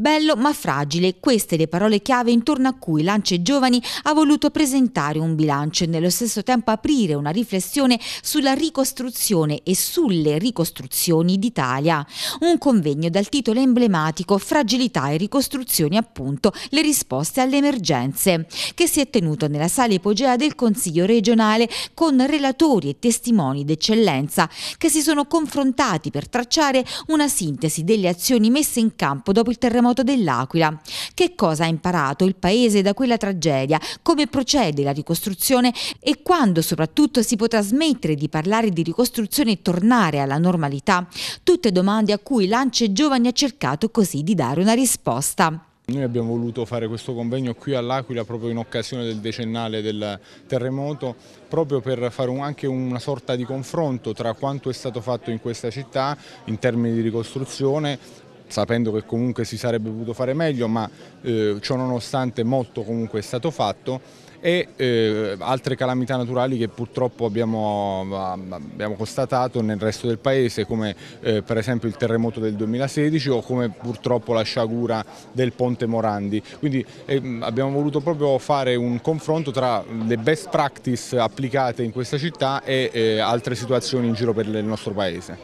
Bello ma fragile, queste le parole chiave intorno a cui Lance Giovani ha voluto presentare un bilancio e nello stesso tempo aprire una riflessione sulla ricostruzione e sulle ricostruzioni d'Italia. Un convegno dal titolo emblematico Fragilità e ricostruzioni appunto, le risposte alle emergenze, che si è tenuto nella sala ipogea del Consiglio regionale con relatori e testimoni d'eccellenza che si sono confrontati per tracciare una sintesi delle azioni messe in campo dopo il terremoto terremoto dell'Aquila. Che cosa ha imparato il Paese da quella tragedia? Come procede la ricostruzione e quando soprattutto si potrà smettere di parlare di ricostruzione e tornare alla normalità? Tutte domande a cui Lance Giovani ha cercato così di dare una risposta. Noi abbiamo voluto fare questo convegno qui all'Aquila proprio in occasione del decennale del terremoto, proprio per fare un, anche una sorta di confronto tra quanto è stato fatto in questa città in termini di ricostruzione sapendo che comunque si sarebbe potuto fare meglio, ma eh, ciò nonostante molto comunque è stato fatto e eh, altre calamità naturali che purtroppo abbiamo, eh, abbiamo, constatato nel resto del paese come eh, per esempio il terremoto del 2016 o come purtroppo la sciagura del ponte Morandi. Quindi eh, abbiamo voluto proprio fare un confronto tra le best practice applicate in questa città e eh, altre situazioni in giro per il nostro paese.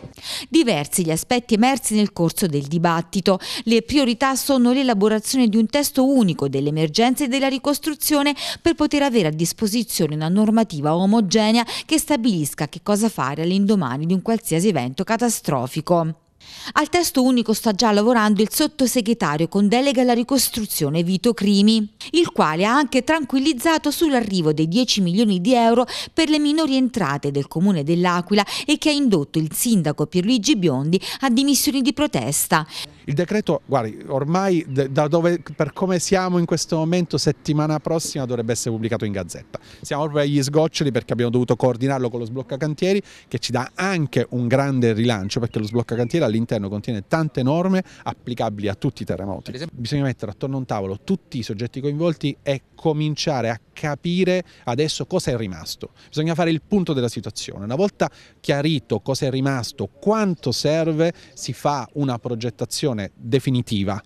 Diversi gli aspetti emersi nel corso del dibattito. Le priorità sono l'elaborazione di un testo unico delle emergenze e della ricostruzione per poter poter avere a disposizione una normativa omogenea che stabilisca che cosa fare all'indomani di un qualsiasi evento catastrofico. Al testo unico sta già lavorando il sottosegretario con delega alla ricostruzione Vito Crimi, il quale ha anche tranquillizzato sull'arrivo dei 10 milioni di euro per le minori entrate del comune dell'Aquila e che ha indotto il sindaco Pierluigi Biondi a dimissioni di protesta. Il decreto, guardi, ormai da dove, per come siamo in questo momento, settimana prossima dovrebbe essere pubblicato in Gazzetta. Siamo proprio agli sgoccioli perché abbiamo dovuto coordinarlo con lo sblocca cantieri che ci dà anche un grande rilancio perché lo sblocca cantieri all'interno contiene tante norme applicabili a tutti i terremoti. Bisogna mettere attorno a un tavolo tutti i soggetti coinvolti e cominciare a capire adesso cosa è rimasto. Bisogna fare il punto della situazione. Una volta chiarito cosa è rimasto, quanto serve, si fa una progettazione definitiva